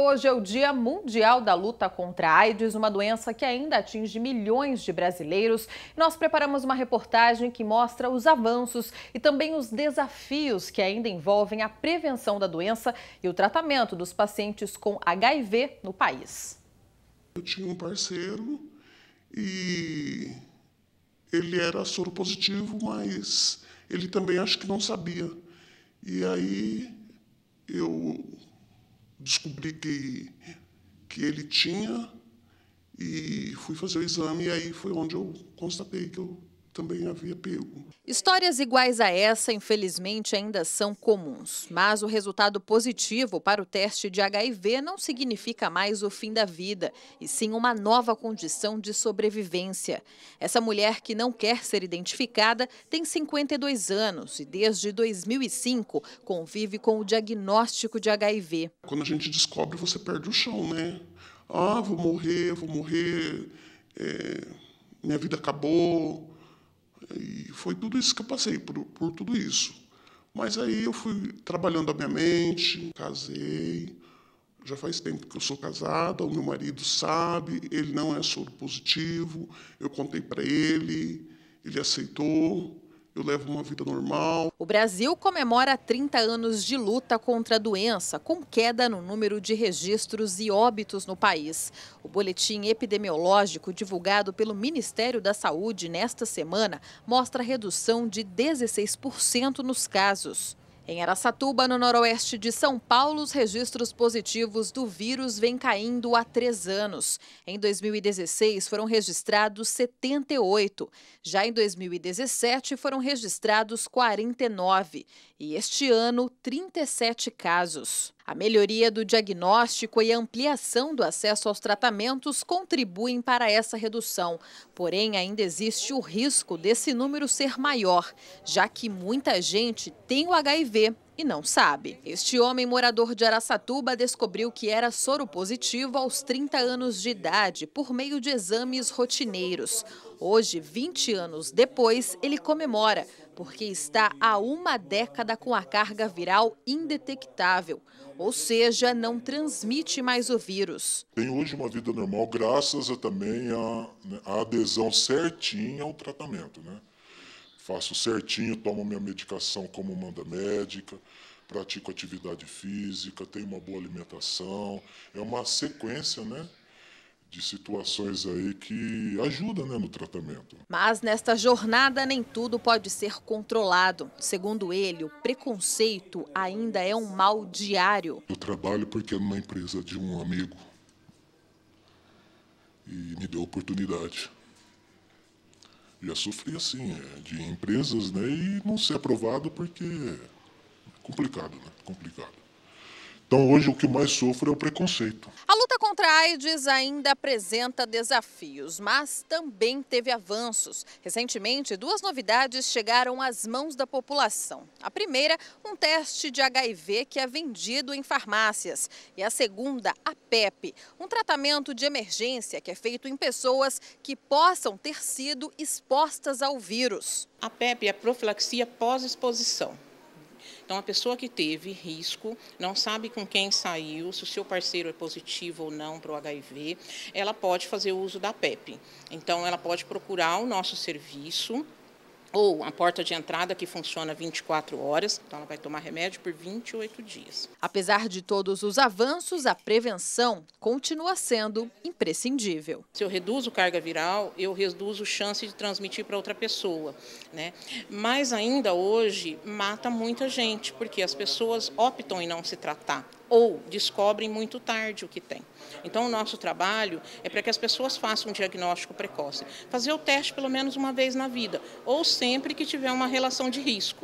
Hoje é o Dia Mundial da Luta contra a AIDS, uma doença que ainda atinge milhões de brasileiros. Nós preparamos uma reportagem que mostra os avanços e também os desafios que ainda envolvem a prevenção da doença e o tratamento dos pacientes com HIV no país. Eu tinha um parceiro e ele era soro positivo, mas ele também acho que não sabia. E aí eu descobri que, que ele tinha e fui fazer o exame e aí foi onde eu constatei que eu também havia pego. Histórias iguais a essa, infelizmente, ainda são comuns. Mas o resultado positivo para o teste de HIV não significa mais o fim da vida, e sim uma nova condição de sobrevivência. Essa mulher que não quer ser identificada tem 52 anos e, desde 2005, convive com o diagnóstico de HIV. Quando a gente descobre, você perde o chão, né? Ah, vou morrer, vou morrer, é, minha vida acabou e foi tudo isso que eu passei, por, por tudo isso. Mas aí eu fui trabalhando a minha mente, casei. Já faz tempo que eu sou casada, o meu marido sabe, ele não é soro positivo. Eu contei para ele, ele aceitou eu levo uma vida normal. O Brasil comemora 30 anos de luta contra a doença, com queda no número de registros e óbitos no país. O boletim epidemiológico divulgado pelo Ministério da Saúde nesta semana mostra redução de 16% nos casos. Em Aracatuba, no noroeste de São Paulo, os registros positivos do vírus vêm caindo há três anos. Em 2016, foram registrados 78. Já em 2017, foram registrados 49. E este ano, 37 casos. A melhoria do diagnóstico e ampliação do acesso aos tratamentos contribuem para essa redução. Porém, ainda existe o risco desse número ser maior, já que muita gente tem o HIV e não sabe. Este homem morador de Araçatuba descobriu que era soro positivo aos 30 anos de idade por meio de exames rotineiros. Hoje, 20 anos depois, ele comemora, porque está há uma década com a carga viral indetectável, ou seja, não transmite mais o vírus. Tem hoje uma vida normal graças a, também à né, adesão certinha ao tratamento, né? faço certinho, tomo minha medicação como manda médica, pratico atividade física, tenho uma boa alimentação. É uma sequência, né? de situações aí que ajudam né, no tratamento. Mas nesta jornada nem tudo pode ser controlado. Segundo ele, o preconceito ainda é um mal diário. Eu trabalho porque é numa empresa de um amigo e me deu oportunidade. Já sofri assim, é de empresas, né? E não ser aprovado porque é complicado, né? Complicado. Então hoje o que mais sofro é o preconceito. Alô? contra a AIDS ainda apresenta desafios, mas também teve avanços. Recentemente, duas novidades chegaram às mãos da população. A primeira, um teste de HIV que é vendido em farmácias. E a segunda, a PEP, um tratamento de emergência que é feito em pessoas que possam ter sido expostas ao vírus. A PEP é a profilaxia pós-exposição. Então, a pessoa que teve risco, não sabe com quem saiu, se o seu parceiro é positivo ou não para o HIV, ela pode fazer uso da PEP. Então, ela pode procurar o nosso serviço ou a porta de entrada que funciona 24 horas, então ela vai tomar remédio por 28 dias. Apesar de todos os avanços, a prevenção continua sendo imprescindível. Se eu reduzo carga viral, eu reduzo chance de transmitir para outra pessoa, né? Mas ainda hoje mata muita gente, porque as pessoas optam em não se tratar ou descobrem muito tarde o que tem. Então, o nosso trabalho é para que as pessoas façam um diagnóstico precoce. Fazer o teste pelo menos uma vez na vida, ou sempre que tiver uma relação de risco.